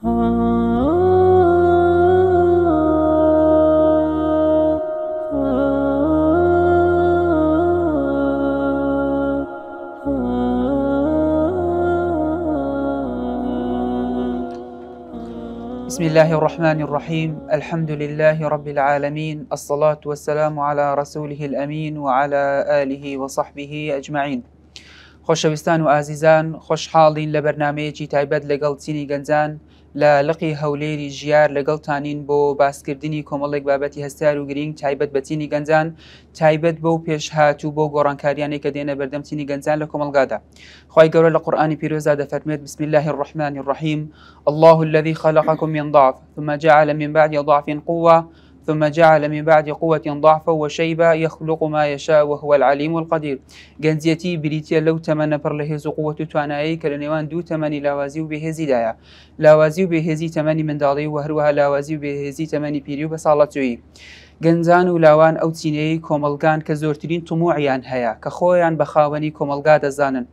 بسم الله الرحمن الرحيم الحمد لله رب العالمين الصلاة والسلام على رسوله الأمين وعلى آله وصحبه أجمعين خۆشەویستان و ئازیزان خوش حالين لبرنامج تایبەت لەگەڵ چینی لە لقی هەولێری ژیار لەگەڵتانین بۆ باسکردنی کۆمەڵێک بابەتی هەستار و گرنگ تایبەت بەتینی گەنجان تایبەت بەو پێشهات و بۆ گۆڕانکاریانێک کە دێنە بەردەمتینی گەنجان لە کۆمەلگادا خی گەورە لە قورآانی پیرۆزا دەفەرمێت بسم الله الرحمن الرحیم الله الذي خلقكم من ضعف ثم جعل من بعد ضعف قوة ثم جعل من بعد قوة ضعفا وشيبا يخلق ما يشاء وهو العليم القدير گەنجەتی بریتە لەو تەمەە پڕ لە هێز و قووەت و توانایی کە لە نێوان دوو تەمەنی لاوازی و بەهێزیدایە لاوازی و بەهێزی تەمەنی منداڵی و هەروەها لاوازی و بەهێزی تەمەنی پیری و بە ساڵەتویی. گەنجان و لاوان ئەو چینەیە کۆمەلگان کە زۆرترین تموعیان هەیە کە خۆیان بە خاوەنی کۆمەلگا دەزانن.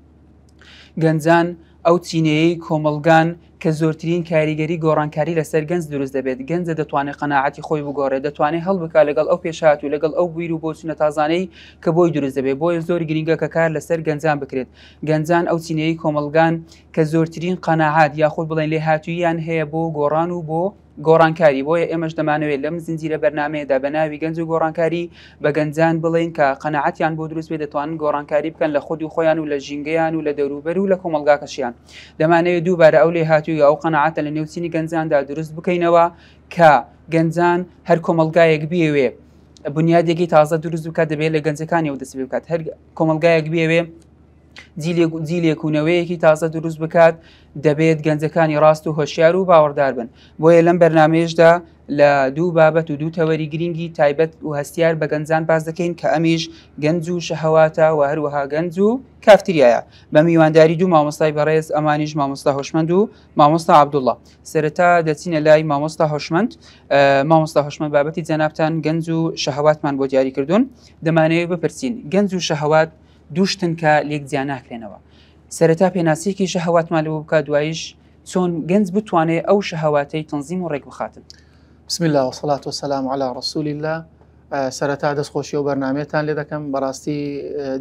گەنجان ئەو چینەیە کۆمەلگان کە زۆرترین کاریگەری گۆڕانکاری لەسەر گەنج دروست دەبێت گەنجە دەتوانێت قەنەعاتی خۆی بگۆڕێت دەتوانێت هەڵبکە لەگەڵ ئەو پێشات و لەگەڵ ئەو بیر و بۆچنە تازانەی کە بۆی دروست دەبێت بۆیە زۆر گرینگە کە کار لەسەر گەنجان بکرێت گەنجان ئەو چینەیە کۆمەلگان کە زۆرترین قەنەعات یاخود بڵێن لێ هاتووییان هەیە بۆ گۆڕان و بۆ گۆڕانکاری بۆیە ئێمەش دەمانوێت لەم زنجیرە بەرنمەیەدا بەناوی گەنج و گۆڕانکاری بە گەنجان بڵین کە قەنەعاتیان بۆ دروست بێ دەتوانن گۆڕانکاری بکەن لە خودی خۆیان و لە ژینگەیان و لە دەوروبەر و لە کۆمەلگاکەشیان دەمانەوێت دووبارە ئەو لێ هاتووی ئەو قەنەعاتە لە نێوچینی گەنجاندا دروست بکەینەوە کە گەنجان هەر کۆمەلگایەک بێوێ بنیادێکی تازە دروست بکات دەبێت لە گەنجەکانی و دەست بکات هەر کۆمەلگایەک بێوێ جیلێکونەوەیەکی تازە دروست بکات دەبێت گەنجەکانی ڕاست و هۆشیار و باوەڕدار بن بۆیە لەم بەرنمێشدا لە دوو بابەت و دوو تەوەری گرنگی تایبەت و هەستیار بە گەنجان باز دەکەین کە ئەمیش گەنج و شەهواتە و هەروەها گەنج و کافتریایە بە میوانداری دوو مامۆستای بەڕێز ئەمانیش مامۆستا هۆشمەند و مامۆستا عبدوڵە سرەتا دەچینە لای مامۆستا هۆشمەند مامۆستا هۆشمەند بابەتی جەنابان گەنج و شەهواتمان بۆ دیاریکردوون دەمانەوێت بپرسین گەنج و شەهوات دووشتن کە لێک زیان ناکرێنەوە سەرەتا پێناسیکی شەهواتمان لەوە بکە دوایش چۆن گەنج بتوانێت ئەو شەهواتەی تنظیم و ڕێک بخاتن بسم الله وسلات و سلام على رسولی الله سەرەتا دەستخۆشی و بەرنمێتان لێ دەکەم بەڕاستی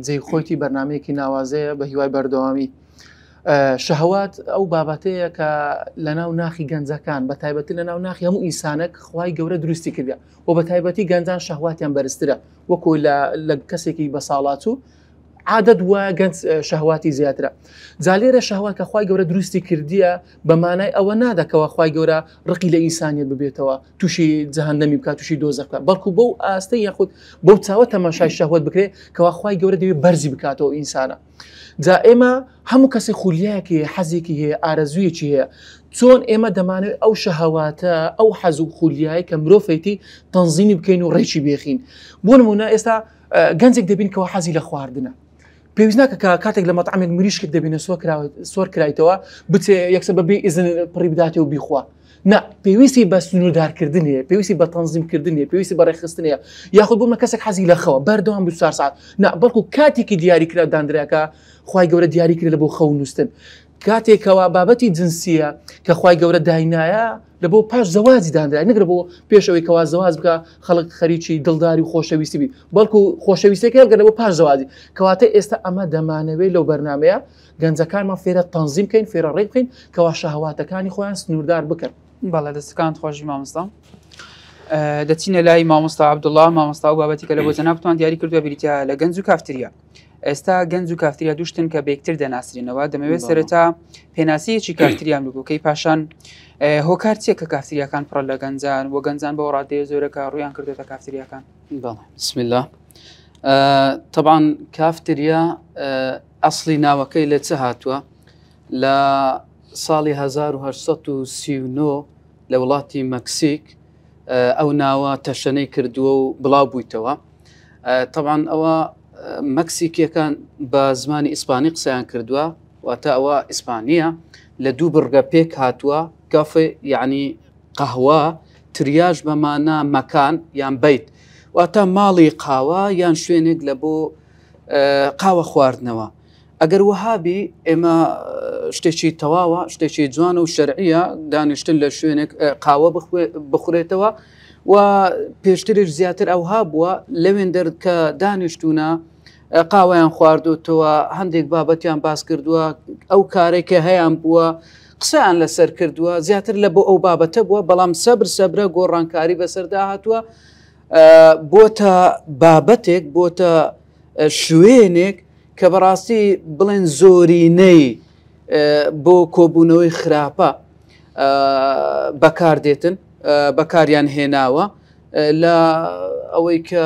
جێی خۆیتی بەرنمەیەکی ناوازەیە بە هیوای بەردەوامی شەهوات ئەو بابەتەیە کە لە ناو ناخی گەنجەکان بە تایبەتی لە ناو ناخی هەموو ئینسانک خی گەورە دروستی کردیا و بە تایبەتی گەنجان شەهواتیان بەرزترە وەکو لە کەسێکی بە ساڵات و عادت وایە گەنج شەهواتی زیاترە جالێرە شەهوا کە خی گەورە دروستی کردیە بەمانای ئەوە نادەکەەوە خی گەورە ڕقی لە ئینسانیت ببێتەوە تووشی جەهندەمی بکات تووشی دۆزەکە بەڵکو بەو ئاستە یاخود بەو چاوە تەماشای شەهوت بکرێت کەوا خی گەورە دەوێت بەرزی بکاتەوە ئینسانە جا ئێمە هەموو کەسی خولیایەکی حەزێکی هەیە ئارەزویەکی هەیە چۆن ئێمە دەمانوێت ئەو شەهاواتە ئەو حەزوو خولیایی کە مرۆفەتی تەنزینی بکەین و ڕێکی بێخین بۆ نمونە ئێستا گەنجێک دەبین کەەوە حەزی لە خواردنە پێویست ناکە کە کاتێک لە مەتعامێن مریشکێک دەبینە سۆر کرایتەوە بچێ یەکسە بەبێ ئزن پڕی بداتێ و بیخوا نه پێویستی بە سنووردارکردنیە پێویستی بە تەنزیمکردنیە پێویستی بەڕێخستنەیە یاخود بوومە کەسێک حەزی لەخەوە بەردەوام 24 ساعت نه بەڵکو کاتێکی دیاریکرا دانراکە خی گەورە دیاریکرێت لە بۆ خەو نووسن کاتێکەوە بابەتی جنسیە کە خی گەورە داینایە لە بۆ پاش زەوازی دانرای نگرە بۆ پێشەوەی کەوا زەواز بکە خەڵک خەریکی دڵداری و خۆشەویستی بی بەڵکو خۆشەویستەکە گەنە بۆ پاش زەوازی کەواتە ئێستا ئەمە دەمانەوەی لەو بەرنمەیە گەنجەکانمان فێرە تەنزیم بکەین فێرە ڕێک بکەین کەوا شەهواتەکانی خۆیان سنووردار بکەن بەڵە دەستەکان خۆشی مامستان. دەچینە لای مامۆستا عبدوڵله مامۆستا و بابەتی کە لە بۆ جەنابتوان دیاری کردووە بریتە لە گەنج و کافتریە ئێستا گەنج و کافتریا دوشتن کە بەیکتر دەناسرینەوە دەمەوێت سەرتا پێناسیەکی کافتریان بگوکەی پاشان هۆکارچیە کە کافتریەکان پڕ لە گەنجان وە گەنجان بە ڕادێ زۆرەکە ڕویان کردێتە کافتریەکان بسم الله طبعاان کافتریا ئەسلی ناوەکەی لە چه هاتووە لە ساڵی 1939 لە وڵاتی مەکسیک ئەو ناوە تەشەنەی کردووە و بڵاو بوویتەوە طبعاان ئەوە مەکسیکیەکان بە زمانی ئیسپانی قسەیان کردووە واتە ئەوە ئیسپانیا لە دوو بڕگە پێک هاتووە کافێ یعنی قەهوا تریاژ بەمانە مەکان یان بیت واتە ماڵی قاوە یان شوێنێک لە بۆ قاوە خواردنەوە ئەگەر وهابی ئێمە شتێکی تەواوە شتێکی جوان و شەرعە دانیشتن لە شوێنێک قاوە بخورێتەوە و پێشترش زیاتر ئەوها بووە لەوێن دەرد کە دانیشتونە قاوایان خواردوتەوە هەندێک بابەتیان باس کردووە ئەو کارێکە هەیەیان بووە قسەیان لەسەر کردووە زیاتر لە بۆ ئەو بابەتە بووە بەڵام سەبر سەبرە گۆڕانکاری بەسەردا هاتووە بۆتە بابەتێک بۆتە شوێنێک کە بەڕاستی بڵێن زۆرینەی بۆ کۆبوونەوەی خراپە بەکاردێتن بەکاریان هێناوە لە ئەوەی کە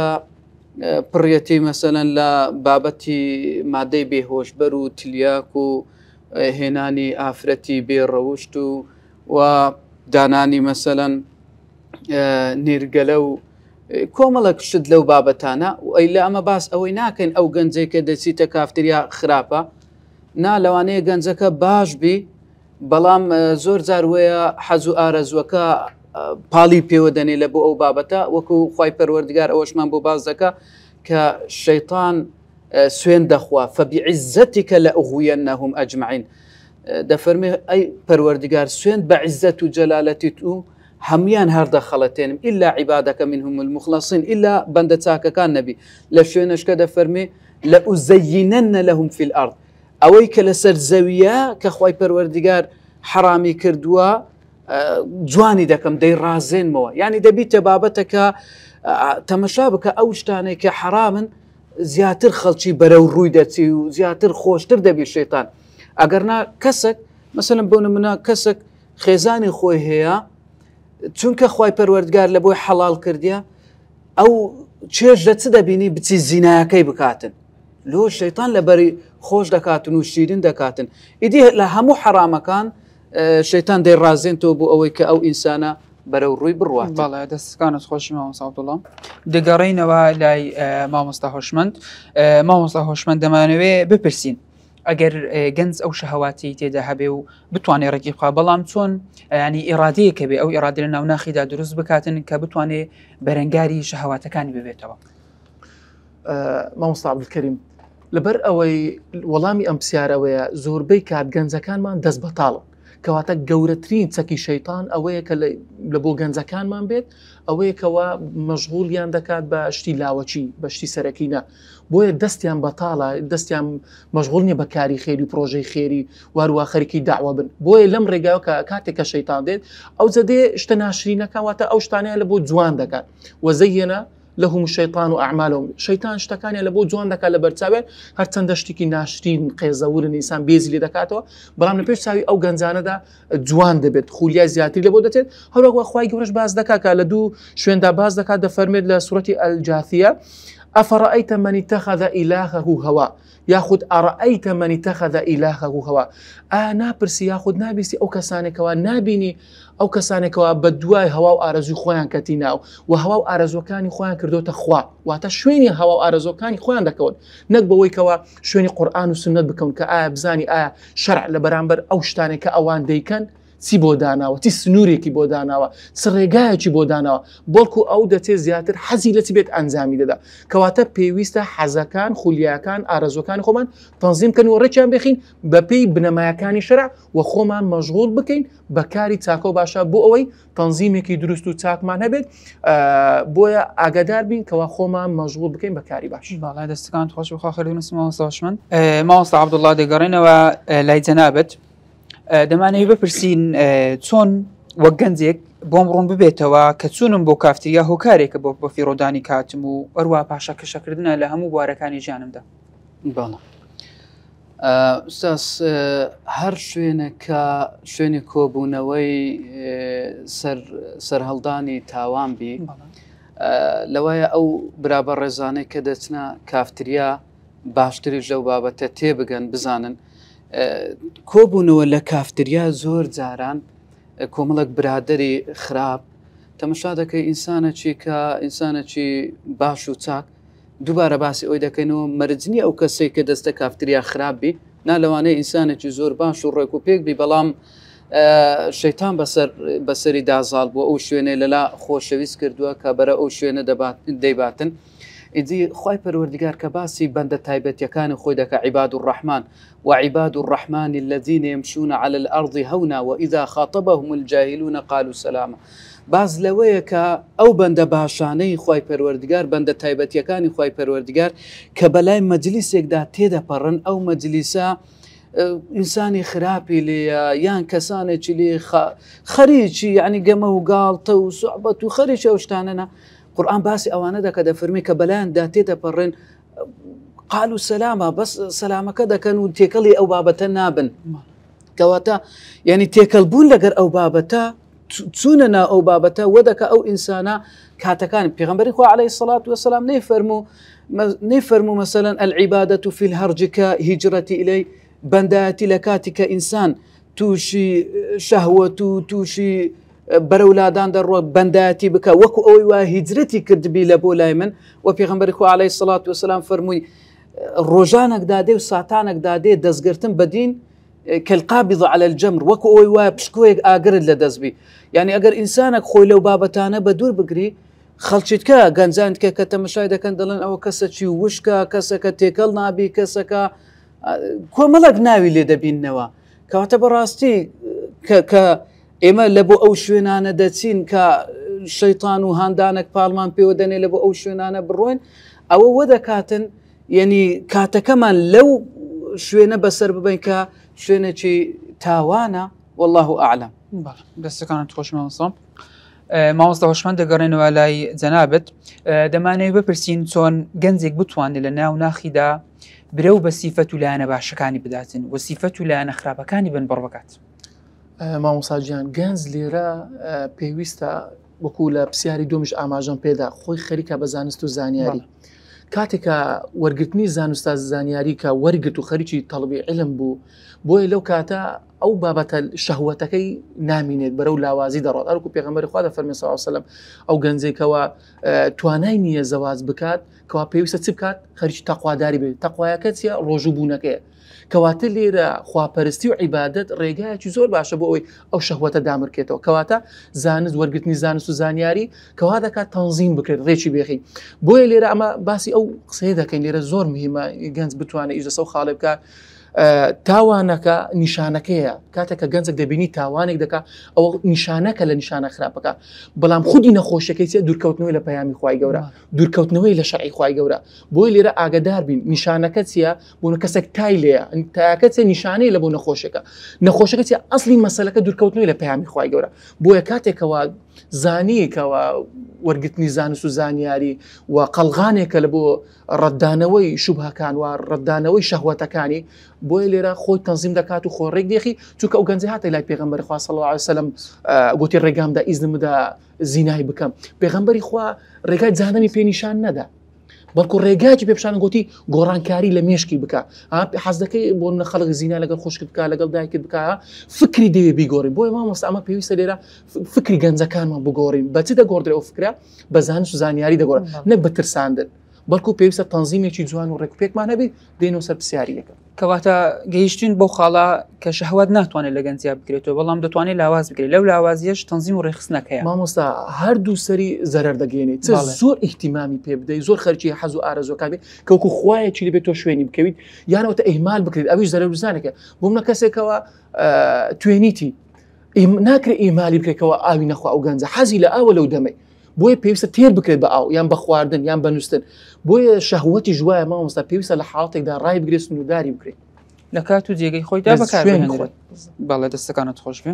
پڕەتی مەسەەن لە بابەتی مادەی بێهۆشبەر و تلیاک و هێنانی ئافرەتی بێڕەوشت و و دانانی مەسەەن نرگەلە و کۆمەڵک شت لەو بابەتانە و ئەی لە ئەمە باس ئەوەی ناکەین ئەو گەنجێکە دەچیتە کافتریا خراپە نا لەوانەیە گەنجەکە باش بی بەڵام زۆر جاروەیە حەز و ئارەزوەکە پاڵی پێوە لب او بابتا و کو خوای پروردگار اوش من بۆ باز ک شیطان اه، سوین دخوا دەخوا فەبیعزەتی کە لە ئەوغویەن نەهم ئەجمعین اه، دەفەرمێ ئەی پەروەردگار سوێن بە عیزەت و جەلالەتی و هەمویان هەردە خەڵەتێنم ئللا عیبادەکە من هم المخلصین ئللا بەندە چاکەکان نەبی لە شوێنشکە دەفەرمێ لە ئوزەینەنە لە هم فیل ئارد ئەوەی کە لەسەر زەویە حرامی جوانی دەکەم دەی ڕازێنمەوە ینی دەبیتە بابەتەکە تەمەشا بکە ئەو شتانێک کە حرامن زیاتر خەڵکی بەرە و ڕووی دەچی و زیاتر خۆشتر دەبی شێتان ئەگەرنا کەسک مثلم بۆن منە کەسک خێزانی خۆی هەیە چونکە خی پەروەردگار لە بۆی حەڵال کردیا ئەو چێژ دە چ دەبینی بچی زینایەکەی بکاتن لۆ شەیتان لە بەری خۆش دەکاتن و شیرین دەکاتن ئیدی لە هەموو حرامەکان شەتان دەیڕازێنەوە بۆ ئەوەی کە ئەو ئینسانە بەرەو ڕووی بڕوات باڵێ دەستکانت خۆشی مامۆساڵدڵم دەگەڕینەوە لای مامۆستا هۆشمند مامۆستا هۆشمند دەمانەوێت بپرسین ئەگەر گەنج ئەو شەهواتی تێدا هەبێ و بتوانێت ڕێکیخوا بەڵام چۆن ینی ئێرادەیە کە بێ ئەو ئێرادی لە ناوناخیدا دروست بکاتن کە بتوانێت بەرەنگاری شەهواتەکانی ببێتەوە مامۆستا بکەریم لەبەر ئەوەی وەڵامی ئەم پرسیارەوەیە زۆربەی کات گەنجەکانمان دەست بەتاڵە کەواتە گەورەترین چەکی شەیتان ئەوەیە کە لە بۆ گەنجەکانمان بێت ئەوەیە کەەوە مەژغولیان دەکات بە شتی لاوەچی بەشتی سەرەکیە بۆیە دەستیان بەتاڵە دەستیان مەژغول نیە بەکاری خێری پرۆژەی خێری وارووا خەرکی داوە بن بۆیە لەم ڕێگایەوە کە کاتێک کە شەیتان دێت ئەو زەدێ شتە ناشرینەکەواتە ئەو شتانەیە لە بۆ جوان دەکات وەزەیەنە لهم شەیطان و ئەعمالەوە شەیتان شتەکانیان لە بۆ جوان دەکا لە بەرچاوێن هەر چەندە شتێکی ناشرین قێزەورن ئینسان بێزی لێ دەکاتەوە بەڵام لە پێش چاوی ئەو گەنجانەدا جوان دەبێت خولیای زیاتری لە بۆ دەچێت هەروەکوە خخوای گەورش باز دەکاکە لە دوو شوێندا باز دەکات دەفەرمێت لە سوەتی ئەلجااتە ئەفڕائیتە منی تەخەدە ئیلاخە و هەوا یاخود ئەڕائیتە منی تەخەدە ئیلاخە و هەوا ئا آه، ناپرسی یاخود نابیستی ئەو کەسانێکەوە بە دوای هەوا و ئارزوی خۆیان کەتی ناو و هەوا و ئارزوەکانی خۆیان کردوتە خوا واتە شوێنی هەوا و ئارزۆکانی خۆیان دەکەون نەک بەوەیکەوە شوێنی قورآان و سنت بکەون کە ئایا بزانی ئایا شەرع لە بەرامبەر ئەو شتانێکە ئەوان دەیکەن چی بۆ داناوە تی سنوورێکی بۆ داناوە س ڕێگایەکی بۆ داناوە بەڵکو ئەو دەچێت زیاتر حەزی لە چی بێت ئەنجامی دەدا کەواتە پێویستە حەزەکان خولیاکان ئارزوەکان خۆمان تەنزیم کەن و ڕێکیان بخین بە پێی بنەمایەکانی شەرع و خۆمان مەژغول بکەین بەکاری چاکۆ باشە بۆ ئەوەی تەنزیمێکی دروست و چاکمان هەبێت بۆیە ئاگادار بین کەوا خۆمان مەژغول بکەین بەکاری باش باڵای دەستەکان خۆش بخواخرین سماوەسەشمن ماوەستا عبدوڵڵا دەگەڕێنەوە لای جەنابەت دەمانەوی بپرسین چۆن وەک گەنجێک بۆم ڕوون ببێتەوە کە چونم بۆ کافتیا هۆکارێکە بۆ بە فیرۆدانی کاتم و ئەروە پاشە کەشەکردنە لە هەموو بوارەکانی ژیانمدا ئستاس هەر شوێنەکە شوێنی کۆبوونەوەی سەر هەڵدانی تاوان بی لەوایە ئەو برابە ڕێزانەی کە دەچنە کافتریا باشتری ژەو بابەتە تێبگەن بزانن کۆبوونەوە لە کافتریا زۆر جاران کۆمەڵک برادری خراپ تەمەشا دەکەی ئینسانەکی کە ئینسانەکی باش و چاک دووبارە باسی ئەوی دەکەینەوە مەرجنی ئەو کەسی کە دەستە کافتریا خراپبی نالەوانەیە ئینسانێکی زۆر باش و ڕێک و پێکبی بەڵام شەیتان بەسەری دازاڵ بوو ئەو شوێنێ لەلا خۆشەویست کردووە کە بەرە ئەو شوێنە دەبات دەیباتن إذا خوي پروردگار كباسي باسی تايبت يكان خۆی عباد الرحمن وعباد الرحمن الذين يمشون على الأرض هونا وإذا خاطبهم الجاهلون قالوا سلاما باز لەوەیە أو بند باشاني خوي خی پەروەردگار تايبت يكان خوي پەروەردگار كبلاي مجلس مەجلیسێکدا تێدەپەڕن او مجلس اه، ئینسانی خراپی لێە یان کەسانێکی لێ خەریکی یعنی گەمە و گاڵتە و سوعبەت و قرآن باسي أو أنا كذا فرمي كبلان تيتا برين قالوا سلامة بس سلامة كذا كانوا تيكلي أو بابا تنابن كواتا يعني تيكلبون لقر أو تا تسوننا أو بابا تا ودك أو إنسانا كاتا كان بيغمبر إخوة عليه الصلاة والسلام نيفرمو نيفرمو مثلا العبادة في الهرج كهجرتي إلي بنداتي لكاتك إنسان توشي شهوة توشي بەرەولادان دەڕوە بەندایەتی بکە وەکو ئەوی وا هیجرەتی کردبی لە بۆ لای من و پێغمبەر خو عليهەی سڵات وسلام فەرمووی ڕۆژانێک دادێ و ساتانێک دادێ دەستگرتن بەدین کەلقابیض على الجمر وەکو ئەوی وای پشکۆیەک ئاگرت لە دەستبی یعنی ئەگەر ئینسانێک خۆی لەو بابەتانە بە دوور بگری خەڵچیتکە گەنجاند کە کە تەمەشای دەکەن دەڵێن ئەوە کەسە چی وشکە کەسەکە تێکەڵ نابی کەسەکە کۆمەڵک ناوی لێ دەبینەوە کەواتە بەڕاستی کە ئێمە لە بۆ ئەو شوێنانە دەچین کە شەیتان و هاندانك پارلمان پێوە دەنێ لە بۆ ئەو شوێنانە بڕۆین ئەوە وە دەکاتن یعنی کاتەکەمان لەو شوێنە بەسەر ببین کە شوێنێکی تاوانە والله عالم دەستەکانت خۆشمەسەم. مامۆستا هۆشمەند دەگەڕێنەوە لای جەنابەت دەمانەوە بپرسین چۆن گەنجێک بتوانێت لە ناو ناخیدا برە و بە سیفەت و لایەنە باشەکانی بداتن وەسیفەت و لایەنە خراپەکانی بن بڕبکات. مامۆساجیان گەنج لێرە پێویستە وەکو لە پرسیاری دومش ئاماژەم پێدا خۆی خەریکە بە زانست و زانیاری کاتێکە وەرگرتنی زانستا زانیاری کە وەرگرت و خەریکی تەڵبی علم بوو بۆیە لەو کاتە ئەو بابەتە شەهوەتەکەی نامینێت بەرەو لاوازی دەڕات ئەرکو پێغمبەر خوا دە فەرمی ساوسلم ئەو گەنجێکەوە توانای نییە زەواز بکات کەوا پێویستە چ بکات خەرکی تەخواداری بێت تەخوایەکە چیە ڕۆژوو بوونەکەی کەواتە لێرە خواپەرستی و عیبادت ڕێگایکی زۆر باشە بۆ ئەوی ئەو شەهوەتە دامرکێتەوە کەواتە زانست وەرگرتنی زانست و زانیاری کەوا دەکات تەنزیم بکرێت ڕێکی بێخی بۆیە لێرە ئەمە باسی ئەو قسەی دەکەین لێرە زۆر مهمە گەنج بتوانێت ئیژە سە خاڵێ بکە. تاوانەکە نیشانەکەیە کاتێککە گەنجێک دەبینی تاوانێک دەکا ئەوە نیشانەکە لە نیشانە خراپەکە بەڵام خودی نەخۆشەکەی چێ دوورکەوتنەوەی لە پەیامی خی گەورە دوورکەوتنەوەی لە شعی خی گەورە بۆی لێرە ئاگدار بین نیشانەکە چیە بۆن کەسێک تای لەیە تاکە چێ نیشانەی لە بۆ نەخۆشەکە نەخۆشەکە چی ئەسلی مەسلەکە دوورکەوتنەوەی لە پەیامی خی گەورە بۆیە کاتێکەوە زانیکەوە وەرگتنی زانست و زانیاری و قەلغانێکە لە بۆ ڕددانەوەی شوبهکان و ڕددانەوەی شەهوەتەکانی بۆیە لێرە خۆی تەنزیم دەکات و خۆڕێک دێخی چونکە ئەو گەنج هاتی لای پێغمبەر خوا سەڵ سەلم گوتی ڕێگامدا ئیزنمدا زینایی بکەم پێغمبەری خوا ڕێگای جانەمی پێنیشان نەدا بەڵکو ڕێگاکی پێپشان گوتی گۆڕانکاری لە مێشکی بکە حەز دەکەی بۆ نە خەڵک زینا لەگەڵ خوشک بکە لەگەڵ دایکت بکە فکری دەوێ بیگۆڕی بۆی ما مەست ئەمە پێویستە لێرە فکری گەنجەکانمان بگۆڕین بەچی دەگۆڕێ ئەو فکرا بەزانش زانیاری دەگۆڕ نە بەترساندن بەڵکو پێویستە تەنزیمێکی جوان و ڕێکپێکمان هەبێت دێنەوە سەر پرسیاری یەکە کەواتە گەیشتین بۆ خاڵە کە شەهوات ناتوانێت لە گەنجیا بکرێتەوە بەڵام دەتوانێت لاواز بکرێت لەو لاوازیەش تەنزیم و ڕێخستنەکەی مامۆستا هەردوو سەری زەرەر دەگەێنێت زۆر احتیمامی پێ بدەیت زۆر خەرکی حەز و ئارزۆکبێ کەوکو خوایە چی بێت تۆ شوێنی بکەویت یانەوەتە ئەیمال بکرێت ئەوی زەرەروزانەکە بۆمە کەسێکەوە توێنیتی ناکرێت ئیمالی بکرێتەوە ئاوی نەخوا ئەو گەنج حەزی لە ئاوە لەو دەمەی بۆیە پێویستە تێر بکرێت بە ئاو یان بە خواردن یان بەنووسن بۆیە شەهوەتی ژوایە مامۆستا پێویستە لە حڵاتێکدا ڕای بگرێت سنووداری بکرێت لەکات و جێگەی خۆی دا بەڵێ دەستەکانت خۆش بێ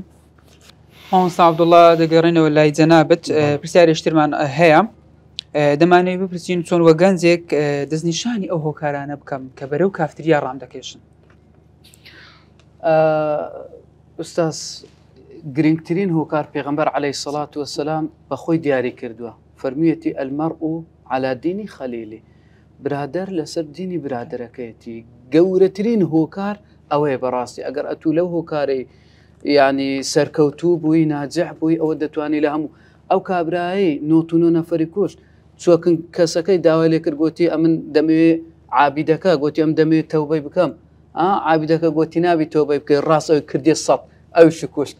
ئەساابدوڵە دەگەڕێنەوە لای جەنابەت پرسیارێشترمان هەیە دەمانەوەی بپرسین چۆن وە گەنجێک دەستنیشانی ئەو هۆکارانە بکەم کە بەرەو کافتریا ڕام دەکێشن ئوستاس گرنگترین هۆکار پێغمبەر عليهەی سەلات وسلام بەخۆی دیاری کردووە فەرمیەتی ئەلمەڕ و علادینی خەلیلی برادەر لەسەر دینی برادەرەکەیەتی گەورەترین هۆکار ئەوەیە بەڕاستی ئەگەر ئەتو لەو هۆکاری ینی سەرکەوتوو بووی ناجح بووی ئەوە دەتوانانی لە هەموو ئەو کابرایی نۆتونۆ نەفری کوشت چۆکن کەسەکەی داوای لێ کرد گوتی ئە من دەمەوێ عابیدەکە گوتی ئەم دەمەوێت تەوبەی بکەم ئا عابیدەکە گوتی نابی تۆبەی بکەی ڕاستەوەی کردی سەڵ ئەوش کوشت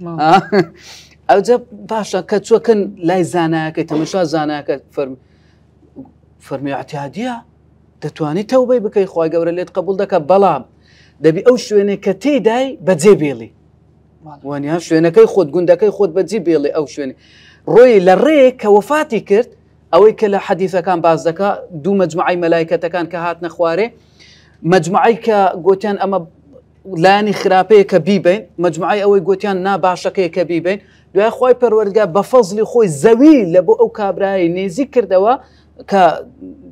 ئەوجە باشە کە چۆکن لای زانایەکە تەمەشا زانایەکە فەرم فەرمیعتیادە دەتوانیت تەوبەی بکەی خخوای گەورە لێت قبول دەکە بەڵام دەبی ئەو شوێنێک کە تێدای بەجێ بێڵی وانیا شوێنەکەی خۆت گوندەکەی خۆت بەجی بێڵی ئەو شوێنی ڕۆی لە ڕێ کە وفاتی کرد ئەوەی کە لە حەدیثەکان باز دەکە دوو مەجمعی مەلایکەتەکان کە هات نەخوارێ مجمعی کە گوتیان ئەمە لانی خراپەیە کە بیبین مجموعی ئەوەی گوتیان ناباشەکەی کە بیبین دوای خۆی پەروەرگا بە فەزلی خۆی زەوی لە بۆ ئەو کابرایی نێزی کردەوە کە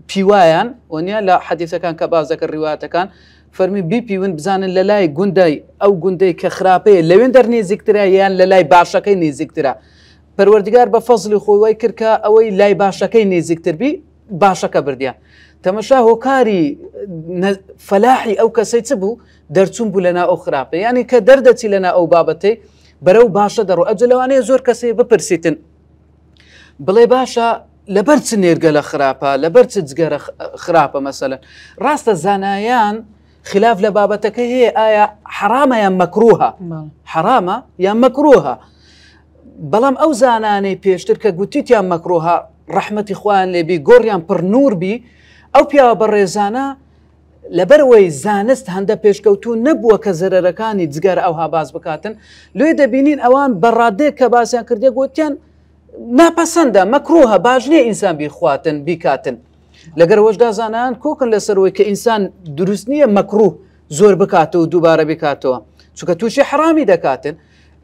پیوایان وەنیە لە حەدیسەکان کە بازەکە ڕیواتەکان فەرمی بیپیون بزانن لە لای گوندای ئەو گوندەی کە خراپەیە لەوێن دەر نێزیکترا یان لە لای باشەکەی نێزیکترا پەروەردگار بە فەزلی خۆیوای کردکە ئەوەی لای باشەکەی نێزیکتربی باشەکە بردیان تەمەشا هۆکاری فەلاحی ئەو کەسەی چ بوو دەرچوون بوو لەنا ئەو خراپە ینی کە دەردەچی لەنا ئەو بابەتەی بەرەو باشە دەڕوو ئەجلەوانەیە زۆر کەسێ بپرسیتن بڵێ باشە لەبەر چ نێرگە لە خراپە لەبەر چ جگەرە خراپە مەسەلەن ڕاستە زانایان خلاف لە بابەتەکە هەیە ئایا حرامە یان مەکروها حرامە یان مەکروها بەڵام ئەو زانانەی پێشتر کە گوتیتیان مەکروها ڕحمەتی خوان لێبی گۆڕیان پڕ نوربی ئەو پیاوە بە ڕێزانە لەبەرەوەی زانست هەندە پێشکەوتو نەبووە کە زەرەرەکانی جگەر ئەوها باز بکاتن لێ دەبینین ئەوان بەڕادێک کە باسییان کردێ گوتیان ناپەسەندە مەکرۆهە باش نییە ئینسان بیخواتن بیکاتن لەگەر وەشدا زانان کۆکن لەسەرەوەی کە ئینسان دروست نییە مەکروه زۆر بکاتە و دووبارە بکاتەوە چکە تووشی حرامی دەکاتن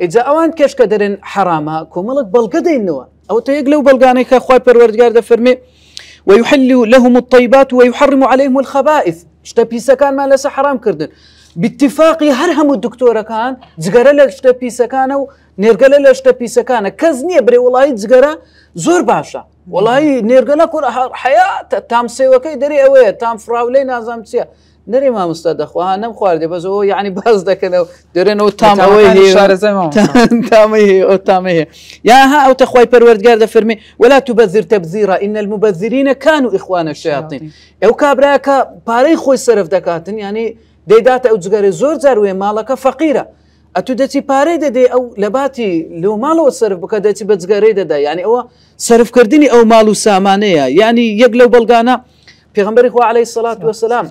ئجا ئەوان کشکە دەرن حرامە کۆمەڵک بەڵگە دەینەوە ئەو تا یەک لەو بەلگانێکە خخوای پەروەردگار دەفەرمێ ويحل لهم الطيبات ويحرم عليهم الخبائث شتە پیسەکانمان لەسە حرام کردن بتیفاقی هەر هەموو دکتۆرەکان جگەرە لە شتە پیسەکانە و نێرگەلە لە شتە پیسەکانە کەس نییە برێ وڵایی جگەرە زۆر باشە وڵی نێرگەلە کوڕ حیاتە تام سێوەکەی دەری ئەوەیە تام فراولەی نازام چییە نري ما مستد خواه نم خواردي باز او يعني باز دكنه درن او تام اوي هي او تامه یا ها او تخوای پروردگار ده فرمي ولا تبذر تبذيرا ان المبذرين كانوا اخوان الشياطين او كابراكا باري خوی صرف دكاتن يعني ديدات او جگري زور زروي مالك فقيره ئەتو دەچی پارەی دەدێ ئەو لە باتی لەو ماڵەوە سرف بکە دەچی بەجگەرەی یعنی او صرف سرفکردنی او مالو سامانه یعنی یک لو لەو پیغمبری خواه خوا عليهەی سەلات سلام.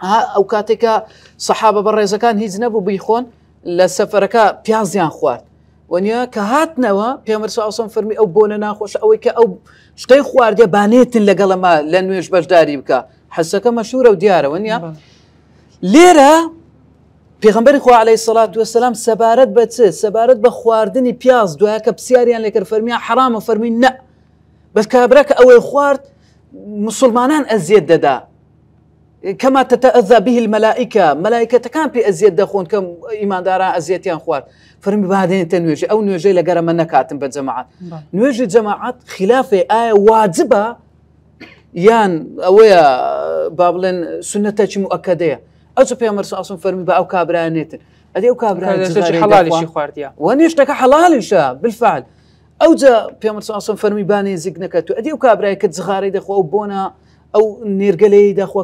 ها ئەو کاتێکە سەحابە بە ڕێزەکان هیچ نەبوو بیخۆن لە سەفەرەکە پیازیان خوارد وەنیە کە هاتنەوە پێمەەر ساوسم فەرمی ئەو بۆنە ناخۆش ئەوەی کە ئەو شتەی خواردێ بانێتن لەگەڵەما لە نوێش بەشداری بکە حەسەکە مەشورە و دیارەوە نیە لێرە پێغمبەری خوا عليه الصلاه والسلام سەبارەت بە سبارت سەبارەت بە خواردنی پیاز دوایە کە پرسیاریان فرمي حرام حرامە فەرمی نە بە کابراکە ئەوەی خوارد مسلمانان ئەزیێت دەدا كما تتأذى به الملائكة ملائكة كان في أزياد دخون كم إيمان دارا أزياد يان فرمي بعدين تنوجي أو نوجي لقرا من نكاتم بالجماعات نعم. نوجي جماعات خلافة آية واجبة يان أويا بابلن سنة مؤكدة أجو أمر سأصم فرمي بأو كابرانيتن أدي أو كابرانيتن حلال شي خوارديا وانيش تك حلال شا بالفعل أو جا أمر سأصم فرمي باني زيق أدي أو كابرانيتن زغاري دخو أو بونا أو نيرقلي دخو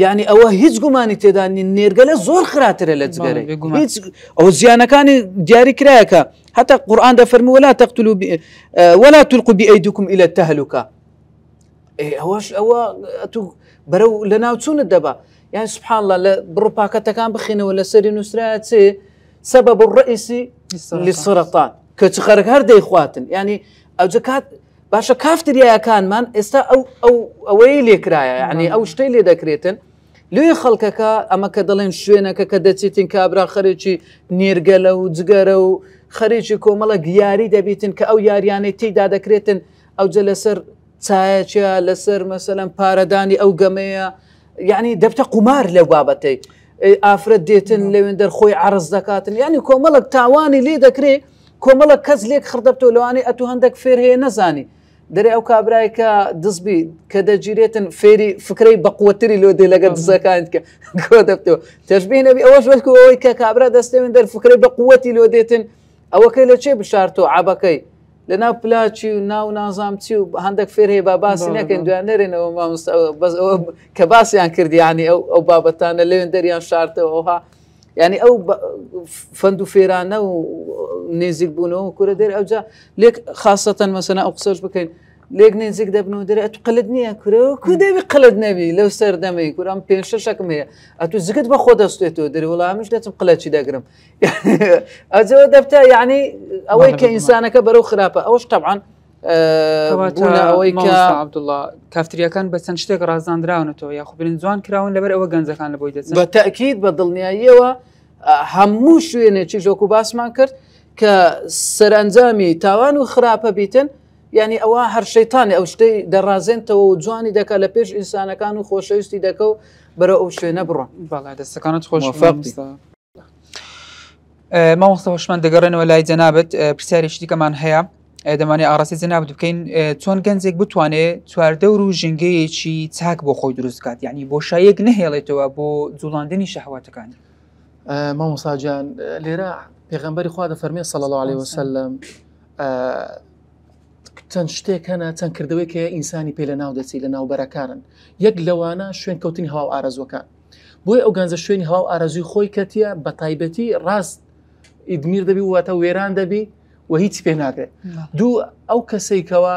ینی ئەوە هیچ گومانی تێدانی نێرگەلە زۆر خراترە لە جگەرە هیچ ئەو زیانەکانی دیاریکرایەکە حتا ده دەفەرمی ولا تەقتل ولا تلقوا بأيديكم إلى التهلكة ئەوەش أو تو برو لنا ناوچوونت دەبا يعني سبحان الله بروباكا تكان لە ولا سري نسرات سبب الرئيسي للسرطان کە هر دي هەر يعني أو ئەوجە باشە کافتریایەکانمان ئێستا ئەو ئەوەی لێکرایە عنی ئەو شتەی لێ دەکرێتن لێ خەڵکەکە ئەمە کە دەڵێن شوێنەکە کە دەچێتین کابرا خەرێکی نێرگە لە و جگەرە و خەرێکی کۆمەڵە گیاری دەبیتن کە ئەو یاریانەی تێدا دەکرێتن ئەو جە لەسەر چایەکە لەسەر مەسەلەن پارەدانی ئەو گەمەیە یعنی دەبتە قمار لە بابەتەی ئافرەت دێتن لەوێن دەرخۆی عرز دەکاتن ینی کۆمەڵک تاوانی لێ دەکرێت کۆمەڵک کەس لێک خردەبتەوە لەوانی ئەتو هەندێک فێرهەیە نەزانی دەری ئەو کابرایکە دزبی کە دەگیرێتن فێری فکرەی بەقوتری لۆ دی لەگە دزەکانت کە گۆ دەبتەوە تەشببی نەبی ئەوەش وەکو ئەوەی کە کابرا دەستێن دەر فکرەی بەقوتی لۆ دێتن ئەوەکەی لە چێ بشارتۆ عبەکەی لە ناو پلاچی و ناو نازام چی و هەندێک فێرهەیە با باسی نەکەن دویان نەرێنەوە مامۆستا کە باسییان کردیانی ئەو ئەو بابەتانە لەوێن دەریان شارتەوە ئەوها يعني او فندو فيرانا ونيزيك بونو وكره دير او جا ليك خاصه مثلا قصوش بكين ليك نزيك دابنو دير تقلدني كره دابي قلدنا بي لو سير دامي كره ام بين ششك مي اتو زكت بخود استيتو دير والله مش لا تقلد شي داقرم يعني جا دابتا يعني ايكا انسانك برو خرافه اوش طبعا ئەوەی عبدله کافتریەکان بە چەند شتێک ڕازاندراونەوە یاخ برنجوان کراون لەبەر ئەوە گەنجەکان لە بۆی دەچن بە تاکیید بە دڵنیاییەوە هەموو شوێنێکی ژۆک و باسمان کرد کە سەرنجامی تاوان و خراپە بیتن ینی ئەوە هەر شەیتانی ئەو شتەی دەڕازێنتەوە و جوانی دەکات لە پێش ئینسانەکان و خۆشەویستی دەکە و بەرە ئەو شوێنە بڕۆن بەڵای دەستەکانت خۆش ماوەستە هۆشمان دەگەڕێنەوە لای جەنابەت پرسیارێکی دیکەمان هەیە دەمانێت ئاراسی زەنابد بکەین چۆن گەنجێک بتوانێت چواردەور و ژنگەیەکی چاک بۆ خۆی دروستکات یعنی بۆ شایەک نهێڵێتەوە بۆ جوڵاندنی شەهواتەکانی مامۆساجان لێرە پێغمبەری خوا دە فەرمی سەڵ الله عليه وسلم چەند شتێک هەنا چەندکردەوەیکە ئینسانی پێ لە ناو دەچی لە ناوبەرەکانن یەک لەوانە شوێن کەوتنی هاو ئارزوەکان بۆی ئەو گەنجە شوێنی هاو ئارزوی خۆی کەتیە بە تایبەتی ڕاست ئیدمیر دەبی واتە وێران دەبی و هیچ پێ ناکرێت دوو ئەو کەسێکەوە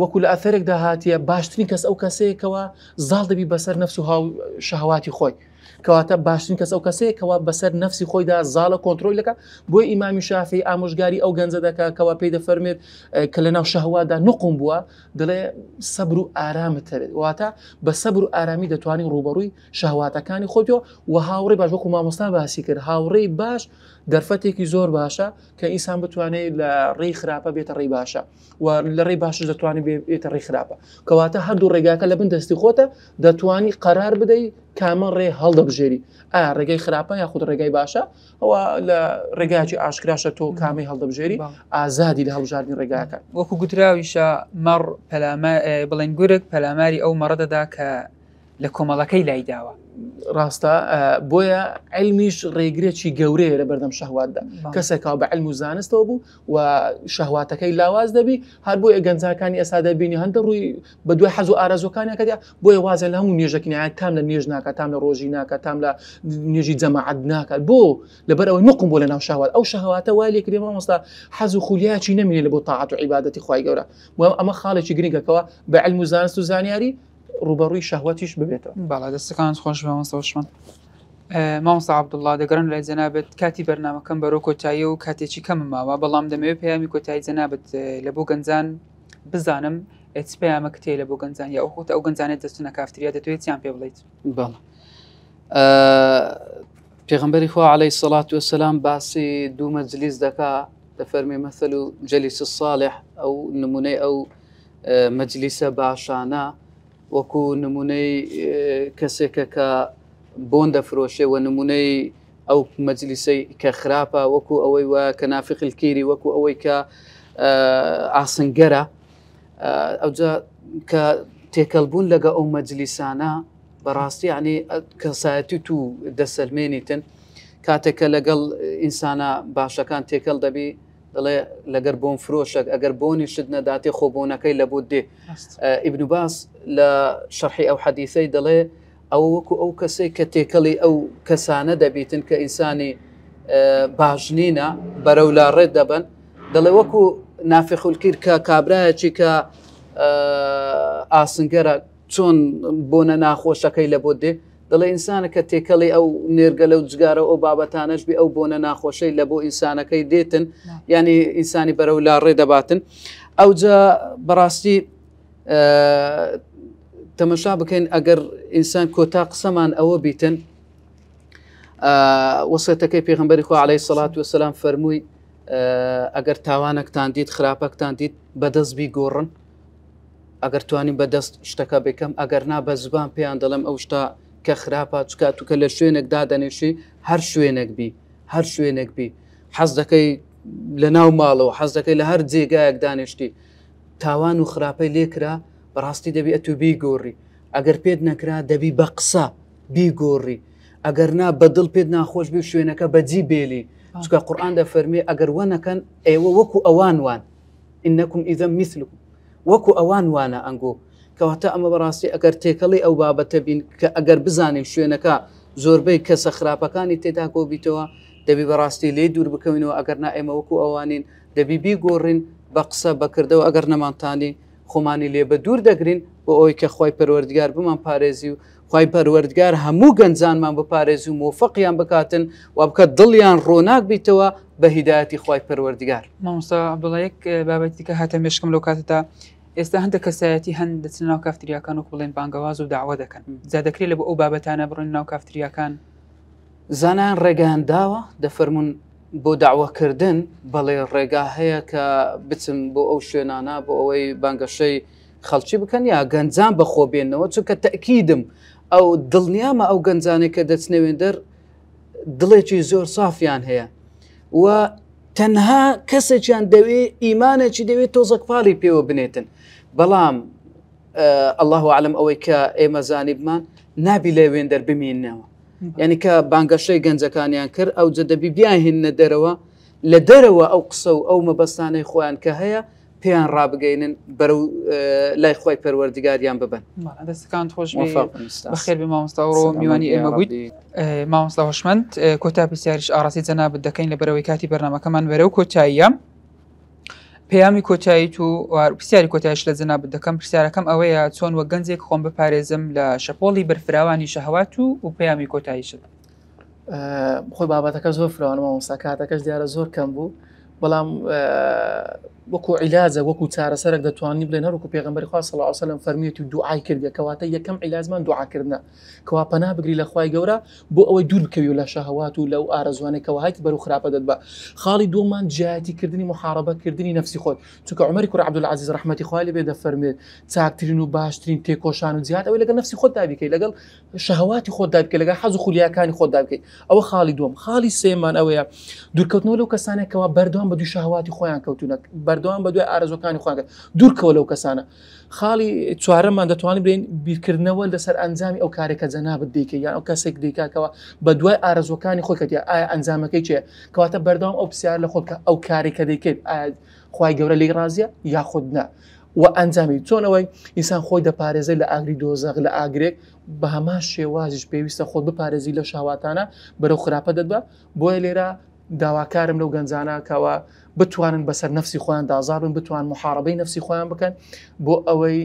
وەکو لە ئەثەرێک داهاتیە باشترین کەس ئەو کەسەیەکەوە زاڵ دەبی بەسەر نفس و هاو شەهواتی خۆی کەواتە باشترین کەس ئەو کەسەیەکەوە بەسەر نفسی خۆیدا زاڵە کۆنتترۆیلەکە بۆی ئیمامی شافی ئامۆژگاری ئەو گەنجە دەکە کەوا پێی دەفەرمێت کە لە ناو شەهوادا نقم بووە دڵێ سەبر و ئارامتەبێت واتە بە سەبر و ئارامی دەتوانین ڕوبەڕووی شەهواتەکانی خۆتەوە و هاوڕێ باش وەکو مامۆستا باسی کرد هاوڕێی باش دەرفەتێکی زۆر باشە کە ئینسان بتوانێت لە ڕێی خراپە بێتە ڕێی باشە و لە ڕێی باش دەتوانێت بێتە ڕێی خراپە کەواتە هەردوو ڕێگاکە لە بن دەستی خۆتە دەتوانی قەرار بدەیت کامە ڕێ هەڵدەبژێری ئایا ڕێگەی خراپە یاخود ڕێگای باشە ئەوە لە ڕێگایکی ئاشکراشە تۆ کامی هەڵدەبژێری ئازادی لە هەڵژاردننی ڕێگاکە وەکو گوتراویشە مەڕ پەلامە بڵێن گورگ پەلاماری ئەو مەڕەدەدا کە لە کۆمەڵەکەی لای داوە ڕاستە بۆیە ئەلمیش ڕێگرێکی گەورەیە لە بەردەم شەهواتدا کەسێکا بە ئەلم و زانستەوە بوو و شەهواتەکەی لاواز دەبی هەر بۆیە گەنجاکانی ئێستا دەبینی هەندە ڕووی بە دوای حەز و ئارازۆکانەکەدا بۆیە وازە لە هەموو نێژەکنیان تام لە نێژ ناکە تام لە ڕۆژی ناکە تام لە نێژی جەماعد ناکات بۆ لەبەرەوەی نقم بۆ لە ناو شاوات ئەو شەهواتە وای لێکرێمە مەستا حەز و خولیاکی نمێنێ لە بۆ تاعات و عیباەتی خی گەورە ئەمە خاڵێکی گرنگەکەەوە بە ئەلم و زانست و زانیاری ڕوبەڕووی شەهوەتیش ببێتەوە بالا دەستەکان خۆش بەمەستەوەشمن مامستا عبدله دەگەرن لای جەنابەت کاتی بەرنمەکەم بەرەو کۆتایی و کاتێکی کەمماوە بەڵام دەمەوێت پەیامی کۆتایی جەنابەت لە بۆ گەنجان بزانم پەیامە کتێ لە بۆ گەنجان یا خۆت ئەو گەنجانێت دەستونە کافتریا دەتوێت چیان پێ بڵیت بەڵ پێغمبەری خوا عليهەی سەڵات و سەسلام باسی دوو مەجلیس دەکا دەفەرمی مەثل و جەلیس ساڵح ئەو نمونەی ئەو مەجلیسە باشانە وەکو نمونەی کەسێکە کە بۆن دەفرۆشێ و نمونەی ئەو مەجلیسەی کە خراپە وەکو ئەوەی وە کە نافقلکیری وەکو ئەوەی کە ئاسنگەرە ئەوجا کە تێکەلبوون لەگە ئەو مەجلیسانە بەڕاستی عنی کەسایەتی تو دەسەلمێنیتن کاتێکە لەگەڵ ئینسانە باشەکان تێکەڵ دەبی دەڵێ لەگەر بۆن فرۆشک ئەگەر بۆنی شت نەداتێ خۆبوونەکەی لە بۆ دێ ئیبنوباس لە شەرحی ئەو حەدیثەی دەڵێ ئەو وەکو ئەو کەسێک کە تێکەڵی ئەو کەسانە دەبیتن کە ئینسانی باشنینە بەرەو لا ڕێت دەبن دەڵێ وەکو نافخولکیر کە کابراایەکی کە ئاسنگەرە چۆن بۆنە ناخۆشەکەی لە بۆ دێ دڵێ ئینسانە کە تێکەڵی ئەو نێرگە لەو جگارە ئەو بابەتانەش بێ ئەو بۆنە ناخۆشەی لە بۆ ئینسانەکەی دێتن ینی ئینسانی بەرەو لا ڕێدەباتن ئەوجا بەڕاستی تەمەشا بکەین ئەگەر ئینسان کۆتا قسەمان ئەوە بیتن وەسەتەکەی پێغمبەری خو عليهەی سەلات وسلام فەرمووی ئەگەر تاوانەکتان دیت خراپەکتان دیت بەدەستبی گۆڕن ئەگەر توانین بەدەست شتەکە بکەم ئەگەر نا بە زبان پێیان دەڵم ئەو شتا کە خراپە چکە توکە لە شوێنێکدا دەنێشی هەر شوێنێک بی هەر شوێنێک بی حەز دەکەی لە ناو ماڵەوە حەز دەکەی لە هەر جێگایەک دانیشتی تاوان و خراپەی لێکرا بەڕاستی دەبی ئە تو بیگۆڕی ئەگەر پێت نەکرا دەبی بە قسە بیگۆڕی ئەگەر نا بەدڵ پێت ناخۆش بی شوێنەکە بەجی بێلی چکە قورآان دە فەرمی ئەگەر وەنەکەن ئێوە وەکو ئەوان وان ئینەکم ئیزە میسلکم وەکو ئەوان وانە ئەنگۆ کەواتە ئەمە بەڕاستی ئەگەر تێکەڵی ئەو بابەتە بین کە ئەگەر بزانین شوێنەکە زۆربەی کەسە خراپەکانی تێدا گۆبییتەوە دەبی بەڕاستی لێ دوور بکەینەوە ئەگەر نا ئێمە وەکو ئەوانین دەبی بیگۆڕین بە قسە بەکردەوە ئەگەر نەمانتانی خۆمانی لێ بە دوور دەگرین بۆ ئەوی کە خی پەروەردگار بمان پارێزی و خی پەروەردگار هەموو گەنجانمان بپارێزی و مۆفەقیان بکاتن و بکە دڵیان ڕۆناک بیتەوە بە هیداەتی خی پەروەردگار مامۆستا بڵەیەک بابەتی کە هاتە مێشکم لەو کاتتا ئێستا هەندە کەسایەتی هەند دەچن ناو کافتریاکان و بڵێن بانگواز و داوا دەکەن زیادەکرێت لە بە ئەو بابەتانە بڕن ناو کافتریاکان زانان ڕێگان داوە دەفەرمونون بۆ داواکردن بەڵێ ڕێگا هەیە کە بچم بۆ ئەو شوێنانە بۆ ئەوەی بانگەشەی خەڵکی بکەن یا گەنجان بەخۆ بێنەوە چونکە تەکیدم ئەو دڵنیامە ئەو گەنجانێک کە دەچنەوێن دەر دڵێکی زۆر سافیان هەیە و تەنها کەسێکیان دەوێت ئیمانێکی دەوێت تۆزەکپالی پێوە بنێتن بەڵام الله عالم ئەوەی کە ئێمە زانیبمان نابی لە وێن دەربمینەوە یعنی کە بانگەشەی گەنجەکانیان کرد ئەو جدەبی بیاهێنە دەرەوە لە دەرەوە ئەو قسە و ئەو مەبەستانەی خۆیان کە هەیە پێیان ڕابگەینن بەرە لای خۆی پەروەردیگاریان ببن دەستەکان تۆش بەخێر مامۆستاڕۆ میوانی ئێمە بوویت مامۆستا هۆشمند کۆتا پرسیاریش ئاراسی جەنا بدەکەین لە بەرەوەی کاتی بەرنمەکەمان بەرەو کۆتاییە. پەیامی کۆتاییت و پرسیاری کۆتایش لە زنا دەکەم پرسیارەکەم ئەوەیە چۆن وە گەنجێک خۆم بپارێزم لە شەپۆڵی بەرفراوانی شەهوات و و پەیامی کۆتاییشت خۆی بابەتەکە زۆر فراوانەوە ساکاتەکەش دیارە زۆر کەم بوو بەڵام وەکو عیلازە وەکو چارەسەرک دەتوانانی بڵێن هەروکو پێغمبەر خوا سەڵ ئاسەلم فەرمیێتی و دوعای کردی کەواتە یەکەم عیلازمان دوعاکردە کەوا پەنا بگری لە خی گەورە بۆ ئەوەی دوور بکەوی لە شەهوات و لەو ئارەزوانێکەوە هاتی بەرو خراپە دەت بە خاڵی دومان جیاتیکردنی محاربەکردنی نفسی خۆت چکە عمەری کورە عبدول عزیز رحمەتی خالی بێ دەفەرمێت چاکترین و باشترین تێکۆشان و زیات ئەوەی لەگە نفسی خۆت دابیکەی لەگەڵ شەهواتی خۆت دابکە لەگە حەز و خولیاکانی خۆت دابکەی ئەوە خاڵی دوم خاڵی سێمان ئەوەیە دوورکەوتنەوە لەو کەسانێکەوە بەردوام بە دوو شەهواتی خۆیان کەوتونە بە بەردەوام بە دوای ئارزۆکانی خوانگە دوورکەوە لەو کەسانە خاڵی چوارەمان دەتوانین بێن بیرکردنەوە لەسەر ئەنجامی ئەو کارێکە جەنابەت دیکە یان ئەو کەسێک دیکاکەوە بە دوای ئارزۆکانی خۆکەتی ئایا ئەنجامەکەی چێ کەواتە بەردەوام ئەو پرسیار لە خۆکە ئەو کارێکە دیکەیت خی گەورە لی ڕازە یاخود نە. و ئەنجامی چۆنەوەی ئینسان خۆی دەپارێزە لە ئاگری دۆزەغ لە ئاگرێک بە هەما شێوازیش پێویستە خۆت بپارێزی لە شاواتانە بەرەو خراپە دەدبە بۆیە لێرە داواکارم لەو گەنجانەکەەوە بتوانن بەسەر نفسی خۆیان دازارن بتوان محاربەی نفسی خۆیان بکەن بۆ ئەوەی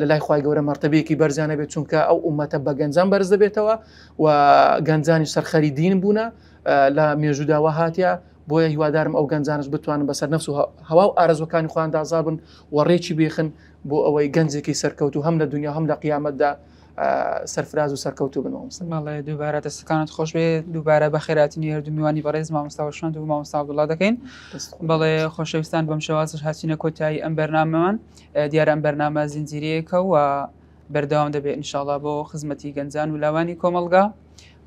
لە لای خی گەورە مرتبەیەکی بەرزانە بێت چونکە ئەو ئومەتە بە گەنجان بەرز دەبێتەوە و گەنجانی سەرخەری دین بوون لە مێژوداوە هااتیا بۆیە هیوادارم ئەو گەنجانش بتوانن بەسەر نفس و هەوا و ئارزوەکانی خۆیان دازابن و ڕێکی بێخن بۆ ئەوەی گەنجێکی سەرکەوت و هەم لە دنیا هەم لە قیامەتدا سەرفراز و سەرکەوتو بن مامۆستاماڵێ دووبارە دەستەکانت خۆش بێ دووبارە بە خێراتنی هەردوو میوانی بەڕێز مامۆستاوە شوند و مامۆستا بڵا دەکەین بەڵێ خۆشەویستان بەم شێوازش هاچینە کۆتایی ئەم بەرنمەوان دیارە ئەم بەرنامە زیینجیریەکە و بەرداوام دەبێت انشاءڵا بۆ خزمەتی گەنجان و لاوانی کۆمەلگا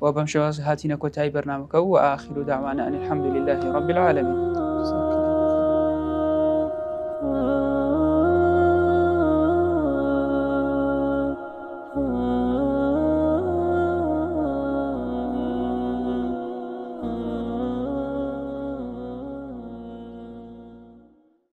و بەم شێواز هاتینە کۆتایی بەرنمەکە و ئاخیر و داوانە ئەنی حەمدلی لەهی ڕبیل عالمین